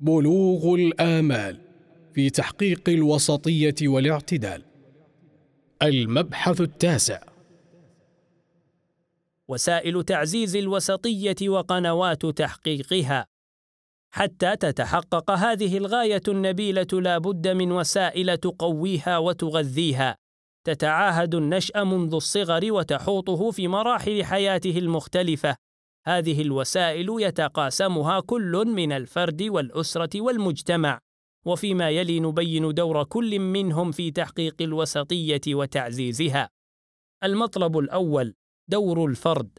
بلوغ الامال في تحقيق الوسطيه والاعتدال المبحث التاسع وسائل تعزيز الوسطيه وقنوات تحقيقها حتى تتحقق هذه الغايه النبيله لا بد من وسائل تقويها وتغذيها تتعاهد النشا منذ الصغر وتحوطه في مراحل حياته المختلفه هذه الوسائل يتقاسمها كل من الفرد والأسرة والمجتمع وفيما يلي نبين دور كل منهم في تحقيق الوسطية وتعزيزها المطلب الأول دور الفرد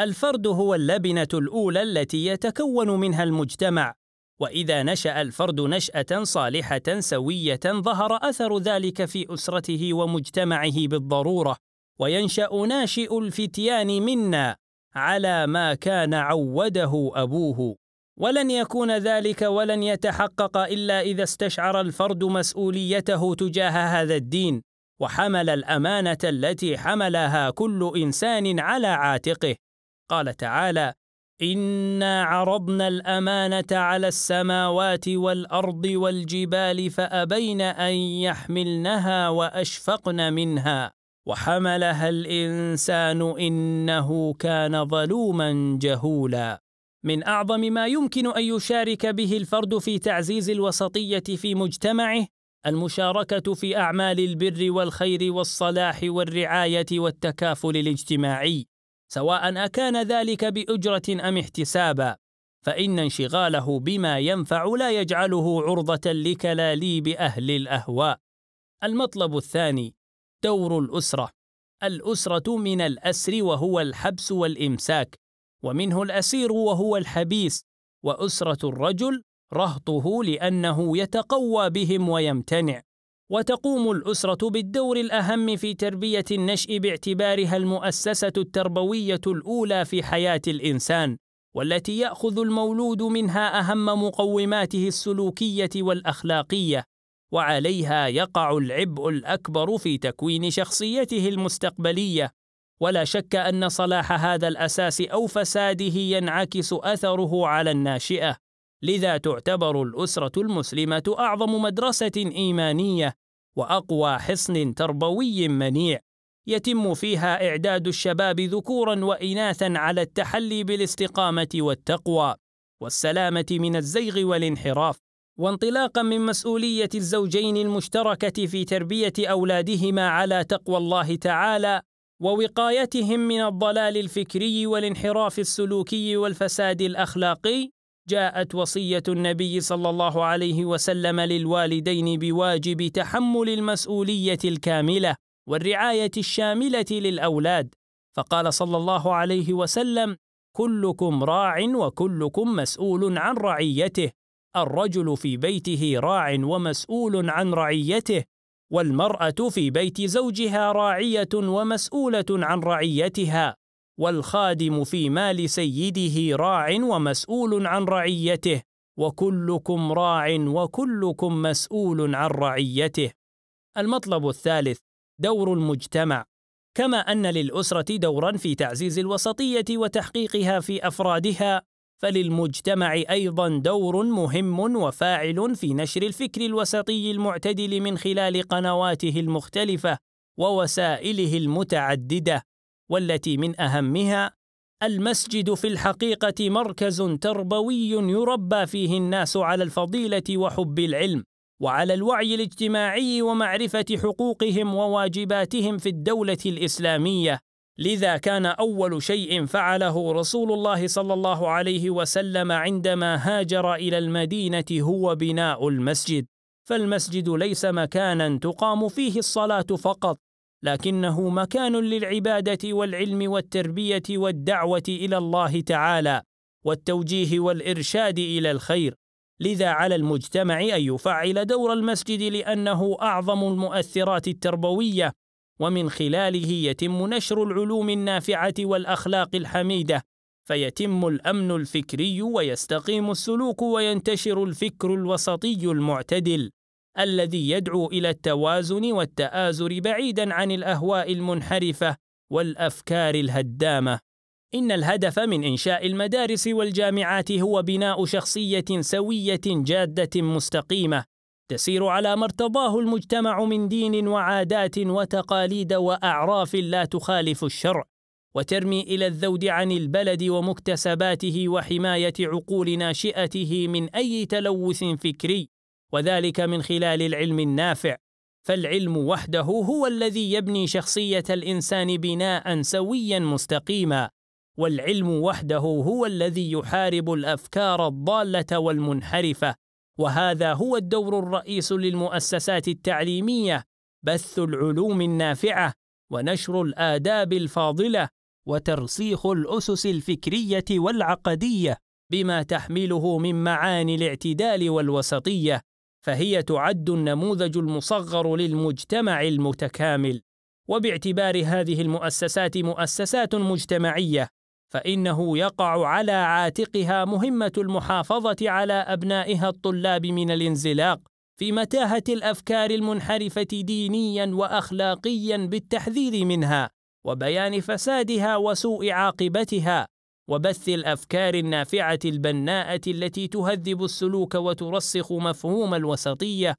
الفرد هو اللبنة الأولى التي يتكون منها المجتمع واذا نشا الفرد نشاه صالحه سويه ظهر اثر ذلك في اسرته ومجتمعه بالضروره وينشا ناشئ الفتيان منا على ما كان عوده ابوه ولن يكون ذلك ولن يتحقق الا اذا استشعر الفرد مسؤوليته تجاه هذا الدين وحمل الامانه التي حملها كل انسان على عاتقه قال تعالى انا عرضنا الامانه على السماوات والارض والجبال فابين ان يحملنها واشفقن منها وحملها الانسان انه كان ظلوما جهولا من اعظم ما يمكن ان يشارك به الفرد في تعزيز الوسطيه في مجتمعه المشاركه في اعمال البر والخير والصلاح والرعايه والتكافل الاجتماعي سواء اكان ذلك باجره ام احتسابا فان انشغاله بما ينفع لا يجعله عرضه لكلاليب اهل الاهواء المطلب الثاني دور الأسرة الأسرة من الأسر وهو الحبس والإمساك ومنه الأسير وهو الحبيس وأسرة الرجل رهطه لأنه يتقوى بهم ويمتنع وتقوم الأسرة بالدور الأهم في تربية النشء باعتبارها المؤسسة التربوية الأولى في حياة الإنسان والتي يأخذ المولود منها أهم مقوماته السلوكية والأخلاقية وعليها يقع العبء الاكبر في تكوين شخصيته المستقبليه ولا شك ان صلاح هذا الاساس او فساده ينعكس اثره على الناشئه لذا تعتبر الاسره المسلمه اعظم مدرسه ايمانيه واقوى حصن تربوي منيع يتم فيها اعداد الشباب ذكورا واناثا على التحلي بالاستقامه والتقوى والسلامه من الزيغ والانحراف وانطلاقا من مسؤوليه الزوجين المشتركه في تربيه اولادهما على تقوى الله تعالى ووقايتهم من الضلال الفكري والانحراف السلوكي والفساد الاخلاقي جاءت وصيه النبي صلى الله عليه وسلم للوالدين بواجب تحمل المسؤوليه الكامله والرعايه الشامله للاولاد فقال صلى الله عليه وسلم كلكم راع وكلكم مسؤول عن رعيته الرجل في بيته راع ومسؤول عن رعيته والمراه في بيت زوجها راعيه ومسؤوله عن رعيتها والخادم في مال سيده راع ومسؤول عن رعيته وكلكم راع وكلكم مسؤول عن رعيته المطلب الثالث دور المجتمع كما ان للاسره دورا في تعزيز الوسطيه وتحقيقها في افرادها فللمجتمع أيضا دور مهم وفاعل في نشر الفكر الوسطي المعتدل من خلال قنواته المختلفة ووسائله المتعددة والتي من أهمها المسجد في الحقيقة مركز تربوي يربى فيه الناس على الفضيلة وحب العلم وعلى الوعي الاجتماعي ومعرفة حقوقهم وواجباتهم في الدولة الإسلامية لذا كان اول شيء فعله رسول الله صلى الله عليه وسلم عندما هاجر الى المدينه هو بناء المسجد فالمسجد ليس مكانا تقام فيه الصلاه فقط لكنه مكان للعباده والعلم والتربيه والدعوه الى الله تعالى والتوجيه والارشاد الى الخير لذا على المجتمع ان يفعل دور المسجد لانه اعظم المؤثرات التربويه ومن خلاله يتم نشر العلوم النافعه والاخلاق الحميده فيتم الامن الفكري ويستقيم السلوك وينتشر الفكر الوسطي المعتدل الذي يدعو الى التوازن والتآزر بعيدا عن الاهواء المنحرفه والافكار الهدامه. ان الهدف من انشاء المدارس والجامعات هو بناء شخصيه سويه جاده مستقيمه تسير على ما ارتضاه المجتمع من دين وعادات وتقاليد واعراف لا تخالف الشرع وترمي الى الذود عن البلد ومكتسباته وحمايه عقول ناشئته من اي تلوث فكري وذلك من خلال العلم النافع فالعلم وحده هو الذي يبني شخصيه الانسان بناء سويا مستقيما والعلم وحده هو الذي يحارب الافكار الضاله والمنحرفه وهذا هو الدور الرئيس للمؤسسات التعليميه بث العلوم النافعه ونشر الاداب الفاضله وترسيخ الاسس الفكريه والعقديه بما تحمله من معاني الاعتدال والوسطيه فهي تعد النموذج المصغر للمجتمع المتكامل وباعتبار هذه المؤسسات مؤسسات مجتمعيه فانه يقع على عاتقها مهمه المحافظه على ابنائها الطلاب من الانزلاق في متاهه الافكار المنحرفه دينيا واخلاقيا بالتحذير منها وبيان فسادها وسوء عاقبتها وبث الافكار النافعه البناءه التي تهذب السلوك وترسخ مفهوم الوسطيه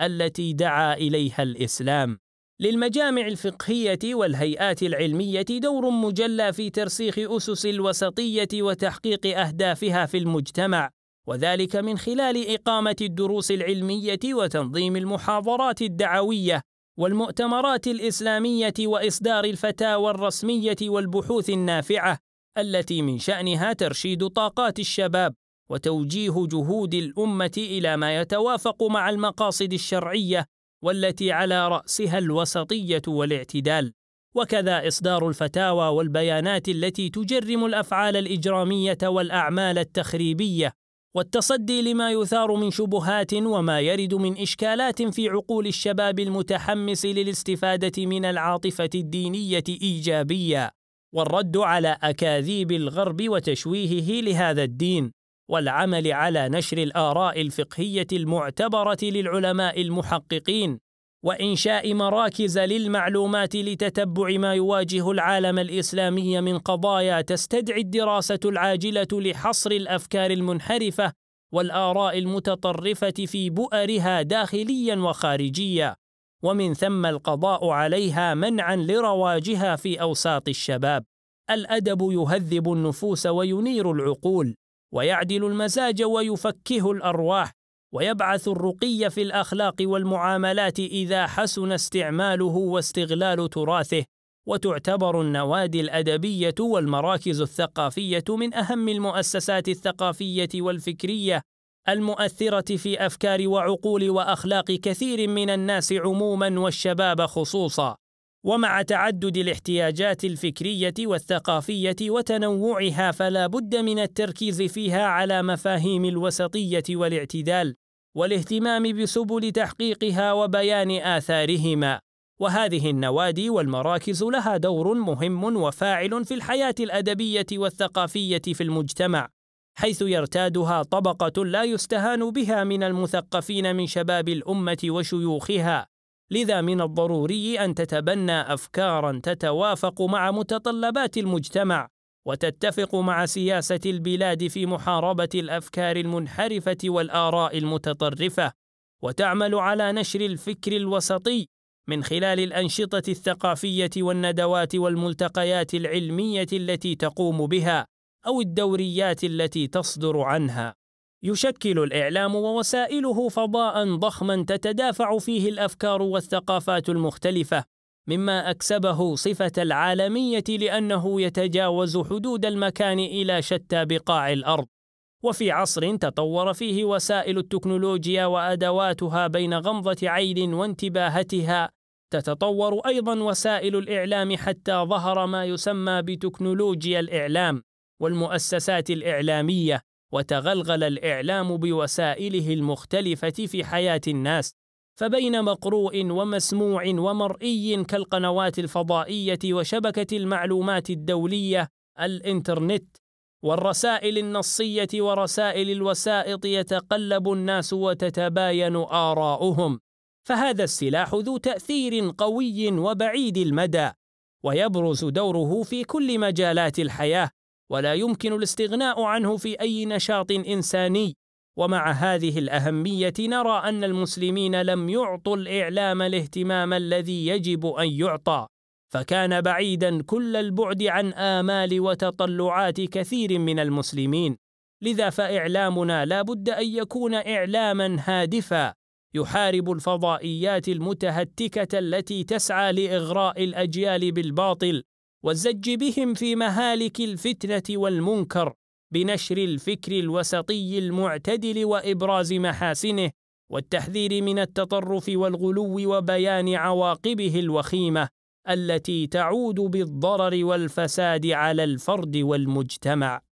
التي دعا اليها الاسلام للمجامع الفقهية والهيئات العلمية دور مجلى في ترسيخ أسس الوسطية وتحقيق أهدافها في المجتمع، وذلك من خلال إقامة الدروس العلمية وتنظيم المحاضرات الدعوية والمؤتمرات الإسلامية وإصدار الفتاوى الرسمية والبحوث النافعة التي من شأنها ترشيد طاقات الشباب وتوجيه جهود الأمة إلى ما يتوافق مع المقاصد الشرعية والتي على رأسها الوسطية والاعتدال وكذا إصدار الفتاوى والبيانات التي تجرم الأفعال الإجرامية والأعمال التخريبية والتصدي لما يثار من شبهات وما يرد من إشكالات في عقول الشباب المتحمس للاستفادة من العاطفة الدينية إيجابيا والرد على أكاذيب الغرب وتشويهه لهذا الدين والعمل على نشر الآراء الفقهية المعتبرة للعلماء المحققين وإنشاء مراكز للمعلومات لتتبع ما يواجه العالم الإسلامي من قضايا تستدعي الدراسة العاجلة لحصر الأفكار المنحرفة والآراء المتطرفة في بؤرها داخليا وخارجيا ومن ثم القضاء عليها منعا لرواجها في أوساط الشباب الأدب يهذب النفوس وينير العقول ويعدل المزاج ويفكه الارواح ويبعث الرقي في الاخلاق والمعاملات اذا حسن استعماله واستغلال تراثه وتعتبر النوادي الادبيه والمراكز الثقافيه من اهم المؤسسات الثقافيه والفكريه المؤثره في افكار وعقول واخلاق كثير من الناس عموما والشباب خصوصا ومع تعدد الاحتياجات الفكريه والثقافيه وتنوعها فلا بد من التركيز فيها على مفاهيم الوسطيه والاعتدال والاهتمام بسبل تحقيقها وبيان اثارهما وهذه النوادي والمراكز لها دور مهم وفاعل في الحياه الادبيه والثقافيه في المجتمع حيث يرتادها طبقه لا يستهان بها من المثقفين من شباب الامه وشيوخها لذا من الضروري أن تتبنى أفكارا تتوافق مع متطلبات المجتمع وتتفق مع سياسة البلاد في محاربة الأفكار المنحرفة والآراء المتطرفة وتعمل على نشر الفكر الوسطي من خلال الأنشطة الثقافية والندوات والملتقيات العلمية التي تقوم بها أو الدوريات التي تصدر عنها يشكل الاعلام ووسائله فضاء ضخما تتدافع فيه الافكار والثقافات المختلفه مما اكسبه صفه العالميه لانه يتجاوز حدود المكان الى شتى بقاع الارض وفي عصر تطور فيه وسائل التكنولوجيا وادواتها بين غمضه عين وانتباهتها تتطور ايضا وسائل الاعلام حتى ظهر ما يسمى بتكنولوجيا الاعلام والمؤسسات الاعلاميه وتغلغل الاعلام بوسائله المختلفه في حياه الناس فبين مقروء ومسموع ومرئي كالقنوات الفضائيه وشبكه المعلومات الدوليه الانترنت والرسائل النصيه ورسائل الوسائط يتقلب الناس وتتباين اراؤهم فهذا السلاح ذو تاثير قوي وبعيد المدى ويبرز دوره في كل مجالات الحياه ولا يمكن الاستغناء عنه في اي نشاط انساني ومع هذه الاهميه نرى ان المسلمين لم يعطوا الاعلام الاهتمام الذي يجب ان يعطى فكان بعيدا كل البعد عن امال وتطلعات كثير من المسلمين لذا فاعلامنا لا بد ان يكون اعلاما هادفا يحارب الفضائيات المتهتكه التي تسعى لاغراء الاجيال بالباطل والزج بهم في مهالك الفتنه والمنكر بنشر الفكر الوسطي المعتدل وابراز محاسنه والتحذير من التطرف والغلو وبيان عواقبه الوخيمه التي تعود بالضرر والفساد على الفرد والمجتمع